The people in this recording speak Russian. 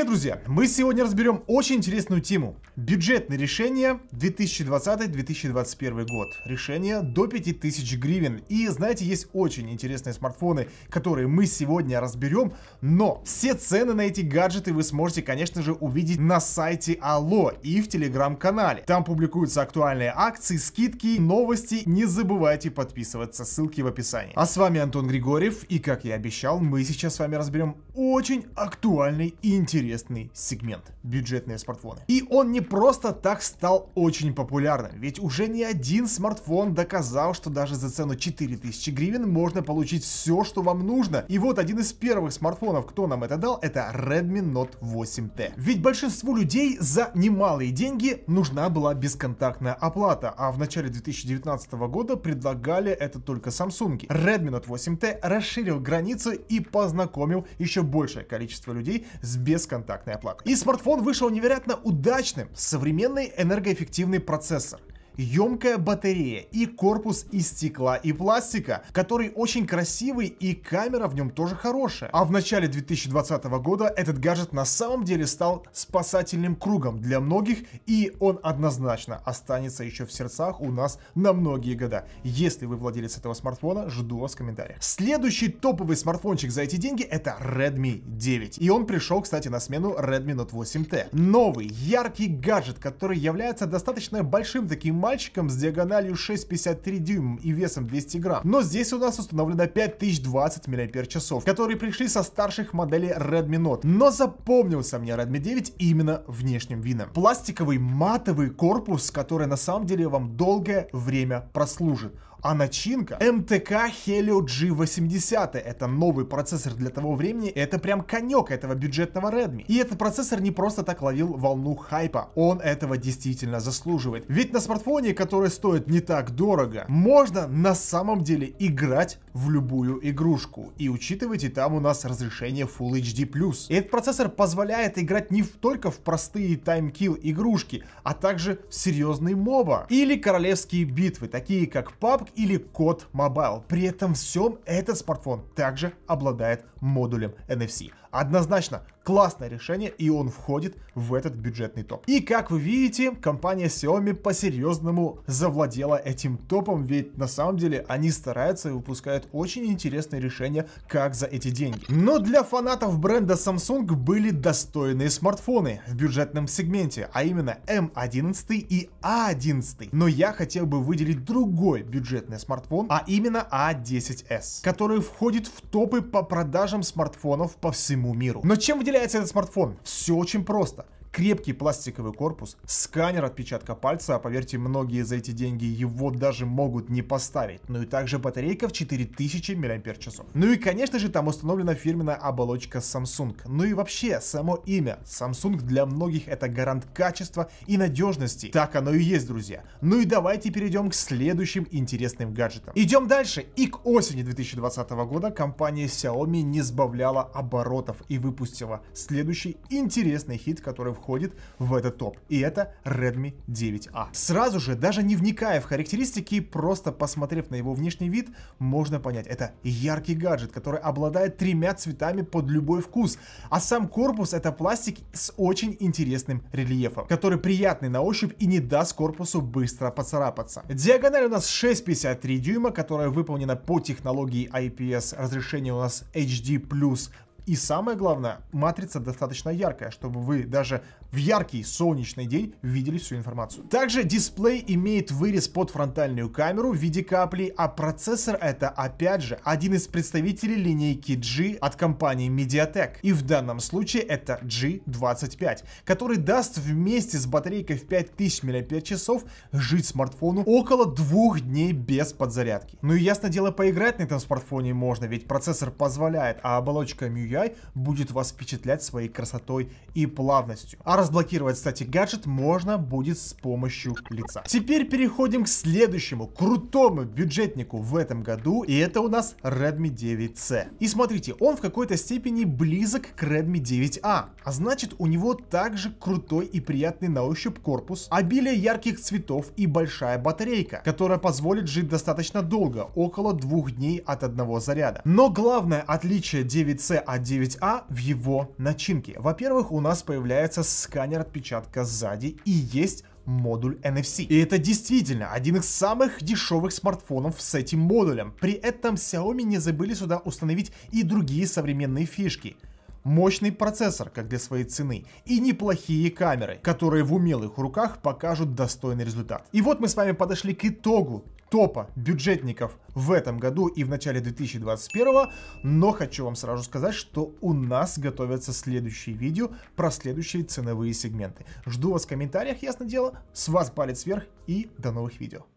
Привет, друзья! Мы сегодня разберем очень интересную тему. Бюджетные решения 2020-2021 год. Решения до 5000 гривен. И знаете, есть очень интересные смартфоны, которые мы сегодня разберем, но все цены на эти гаджеты вы сможете, конечно же, увидеть на сайте Алло и в телеграм-канале. Там публикуются актуальные акции, скидки, новости. Не забывайте подписываться, ссылки в описании. А с вами Антон Григорьев, и как я обещал, мы сейчас с вами разберем очень актуальный и интересный известный сегмент – бюджетные смартфоны. И он не просто так стал очень популярным, ведь уже не один смартфон доказал, что даже за цену 4000 гривен можно получить все, что вам нужно. И вот один из первых смартфонов, кто нам это дал, это Redmi Note 8T. Ведь большинству людей за немалые деньги нужна была бесконтактная оплата, а в начале 2019 года предлагали это только Samsung. Redmi Note 8T расширил границы и познакомил еще большее количество людей с бесконтактной бесконтактная плата. И смартфон вышел невероятно удачным, современный энергоэффективный процессор емкая батарея и корпус из стекла и пластика, который очень красивый и камера в нем тоже хорошая. А в начале 2020 года этот гаджет на самом деле стал спасательным кругом для многих и он однозначно останется еще в сердцах у нас на многие года. Если вы владелец этого смартфона, жду вас в комментариях. Следующий топовый смартфончик за эти деньги это Redmi 9. И он пришел, кстати, на смену Redmi Note 8T. Новый, яркий гаджет, который является достаточно большим таким мальчиком с диагональю 6,53 дюйма и весом 200 грамм. Но здесь у нас установлено 5020 мАч, которые пришли со старших моделей Redmi Note. Но запомнился мне Redmi 9 именно внешним видом. Пластиковый матовый корпус, который на самом деле вам долгое время прослужит а начинка MTK Helio G80. Это новый процессор для того времени, это прям конек этого бюджетного Redmi. И этот процессор не просто так ловил волну хайпа, он этого действительно заслуживает. Ведь на смартфоне, который стоит не так дорого, можно на самом деле играть в любую игрушку. И учитывайте, там у нас разрешение Full HD+. И этот процессор позволяет играть не только в простые таймкил игрушки, а также в серьезные моба или королевские битвы, такие как PUBG или COD Mobile. При этом всем этот смартфон также обладает модулем NFC. Однозначно, Классное решение, и он входит в этот бюджетный топ. И как вы видите, компания Xiaomi по-серьезному завладела этим топом, ведь на самом деле они стараются и выпускают очень интересные решения, как за эти деньги. Но для фанатов бренда Samsung были достойные смартфоны в бюджетном сегменте, а именно M11 эм и A11. А Но я хотел бы выделить другой бюджетный смартфон, а именно A10s, а который входит в топы по продажам смартфонов по всему миру. Но чем выделяется является этот смартфон? Все очень просто крепкий пластиковый корпус, сканер отпечатка пальца, а поверьте, многие за эти деньги его даже могут не поставить. Ну и также батарейка в 4000 мАч. Ну и конечно же там установлена фирменная оболочка Samsung. Ну и вообще, само имя. Samsung для многих это гарант качества и надежности. Так оно и есть, друзья. Ну и давайте перейдем к следующим интересным гаджетам. Идем дальше. И к осени 2020 года компания Xiaomi не сбавляла оборотов и выпустила следующий интересный хит, который входит в этот топ. И это Redmi 9A. Сразу же, даже не вникая в характеристики, просто посмотрев на его внешний вид, можно понять, это яркий гаджет, который обладает тремя цветами под любой вкус. А сам корпус это пластик с очень интересным рельефом, который приятный на ощупь и не даст корпусу быстро поцарапаться. Диагональ у нас 6,53 дюйма, которая выполнена по технологии IPS. Разрешение у нас HD+, и самое главное, матрица достаточно яркая, чтобы вы даже в яркий солнечный день видели всю информацию. Также дисплей имеет вырез под фронтальную камеру в виде капли, а процессор это опять же один из представителей линейки G от компании MediaTek. И в данном случае это G25, который даст вместе с батарейкой в 5000 мАч жить смартфону около двух дней без подзарядки. Ну и ясно дело, поиграть на этом смартфоне можно, ведь процессор позволяет, а оболочка MIUI DJI будет вас впечатлять своей красотой и плавностью. А разблокировать, кстати, гаджет можно будет с помощью лица. Теперь переходим к следующему крутому бюджетнику в этом году, и это у нас Redmi 9C. И смотрите, он в какой-то степени близок к Redmi 9A, а. а значит у него также крутой и приятный на ощупь корпус, обилие ярких цветов и большая батарейка, которая позволит жить достаточно долго, около двух дней от одного заряда. Но главное отличие 9C от 9А в его начинке. Во-первых, у нас появляется сканер отпечатка сзади и есть модуль NFC. И это действительно один из самых дешевых смартфонов с этим модулем. При этом Xiaomi не забыли сюда установить и другие современные фишки мощный процессор, как для своей цены, и неплохие камеры, которые в умелых руках покажут достойный результат. И вот мы с вами подошли к итогу топа бюджетников в этом году и в начале 2021, но хочу вам сразу сказать, что у нас готовятся следующие видео про следующие ценовые сегменты. Жду вас в комментариях, ясно дело, с вас палец вверх и до новых видео.